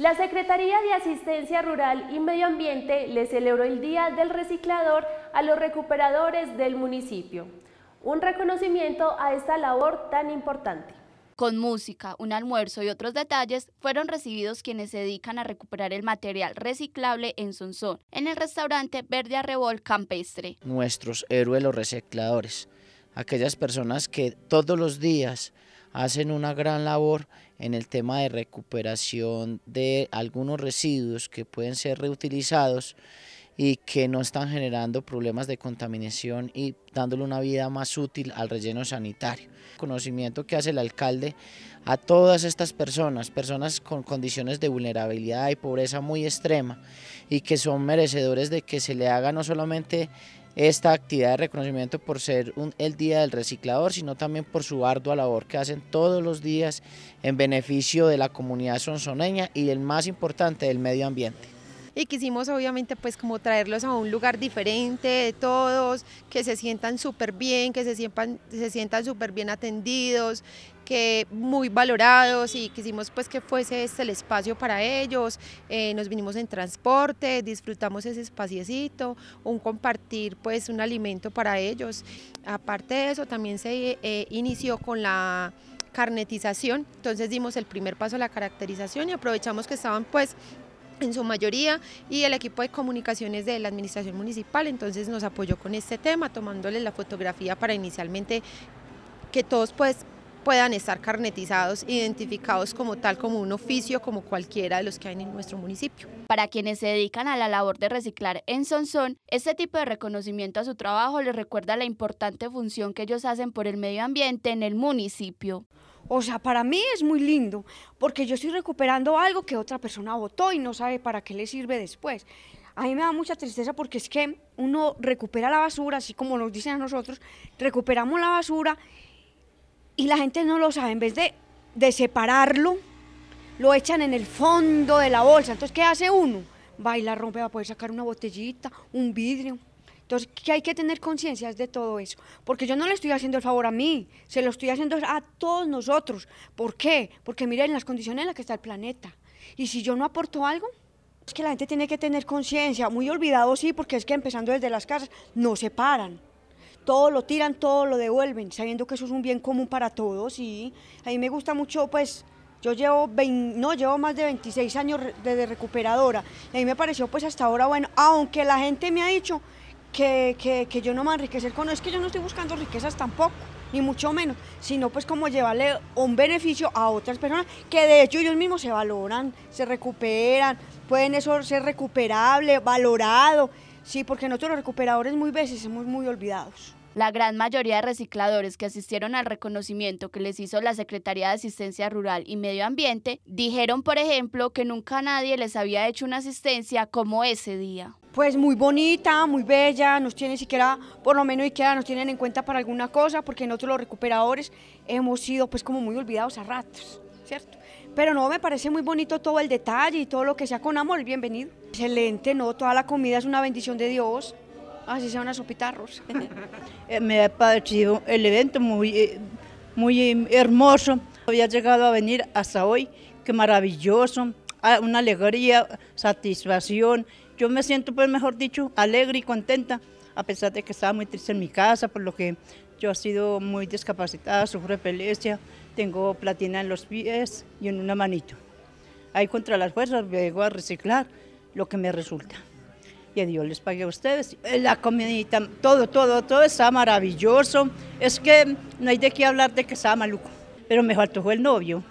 La Secretaría de Asistencia Rural y Medio Ambiente le celebró el Día del Reciclador a los recuperadores del municipio. Un reconocimiento a esta labor tan importante. Con música, un almuerzo y otros detalles fueron recibidos quienes se dedican a recuperar el material reciclable en Sonsón, en el restaurante Verde Arrebol Campestre. Nuestros héroes los recicladores, aquellas personas que todos los días hacen una gran labor en el tema de recuperación de algunos residuos que pueden ser reutilizados y que no están generando problemas de contaminación y dándole una vida más útil al relleno sanitario. El conocimiento que hace el alcalde a todas estas personas, personas con condiciones de vulnerabilidad y pobreza muy extrema y que son merecedores de que se le haga no solamente esta actividad de reconocimiento por ser el Día del Reciclador, sino también por su ardua labor que hacen todos los días en beneficio de la comunidad sonsoneña y el más importante del medio ambiente y quisimos obviamente pues como traerlos a un lugar diferente de todos, que se sientan súper bien, que se sientan se sientan súper bien atendidos, que muy valorados y quisimos pues que fuese este el espacio para ellos. Eh, nos vinimos en transporte, disfrutamos ese espaciecito, un compartir pues un alimento para ellos. Aparte de eso también se eh, inició con la carnetización, entonces dimos el primer paso a la caracterización y aprovechamos que estaban pues en su mayoría y el equipo de comunicaciones de la administración municipal entonces nos apoyó con este tema tomándole la fotografía para inicialmente que todos pues puedan estar carnetizados, identificados como tal, como un oficio, como cualquiera de los que hay en nuestro municipio. Para quienes se dedican a la labor de reciclar en Sonsón, este tipo de reconocimiento a su trabajo les recuerda la importante función que ellos hacen por el medio ambiente en el municipio. O sea, para mí es muy lindo, porque yo estoy recuperando algo que otra persona votó y no sabe para qué le sirve después. A mí me da mucha tristeza porque es que uno recupera la basura, así como nos dicen a nosotros, recuperamos la basura y la gente no lo sabe. En vez de, de separarlo, lo echan en el fondo de la bolsa. Entonces, ¿qué hace uno? Baila, rompe, va a poder sacar una botellita, un vidrio. Entonces, que hay que tener conciencia de todo eso, porque yo no le estoy haciendo el favor a mí, se lo estoy haciendo a todos nosotros. ¿Por qué? Porque miren las condiciones en las que está el planeta. Y si yo no aporto algo, es que la gente tiene que tener conciencia, muy olvidado sí, porque es que empezando desde las casas, no se paran todo lo tiran, todo lo devuelven, sabiendo que eso es un bien común para todos y a mí me gusta mucho pues yo llevo no llevo más de 26 años de recuperadora. a mí me pareció pues hasta ahora bueno, aunque la gente me ha dicho que, yo no me enriquecer con... Es que yo no estoy buscando riquezas tampoco ni mucho menos, sino pues como llevarle un beneficio a otras personas que de hecho ellos mismos se valoran, se recuperan, pueden eso ser recuperable, valorado, sí, porque nosotros los recuperadores muy veces somos muy olvidados. La gran mayoría de recicladores que asistieron al reconocimiento que les hizo la Secretaría de Asistencia Rural y Medio Ambiente dijeron, por ejemplo, que nunca nadie les había hecho una asistencia como ese día pues muy bonita, muy bella, nos tiene siquiera, por lo menos siquiera nos tienen en cuenta para alguna cosa, porque nosotros los recuperadores hemos sido pues como muy olvidados a ratos, ¿cierto? Pero no, me parece muy bonito todo el detalle y todo lo que sea con amor, bienvenido. Excelente, no, toda la comida es una bendición de Dios, así sea una sopita arroz. Eh, me ha parecido el evento muy, eh, muy eh, hermoso, había llegado a venir hasta hoy, qué maravilloso una alegría, satisfacción. Yo me siento, pues, mejor dicho, alegre y contenta, a pesar de que estaba muy triste en mi casa, por lo que yo he sido muy discapacitada, sufro epilepsia, tengo platina en los pies y en una manito. Ahí contra las fuerzas vengo a reciclar lo que me resulta. Y a Dios les pague a ustedes. La comidita, todo, todo, todo está maravilloso. Es que no hay de qué hablar de que estaba maluco. Pero me faltó el novio.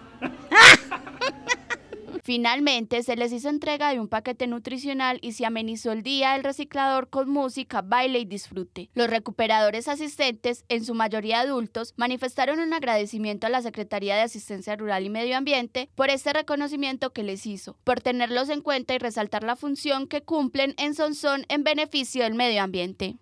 Finalmente, se les hizo entrega de un paquete nutricional y se amenizó el día del reciclador con música, baile y disfrute. Los recuperadores asistentes, en su mayoría adultos, manifestaron un agradecimiento a la Secretaría de Asistencia Rural y Medio Ambiente por este reconocimiento que les hizo, por tenerlos en cuenta y resaltar la función que cumplen en Sonsón en beneficio del medio ambiente.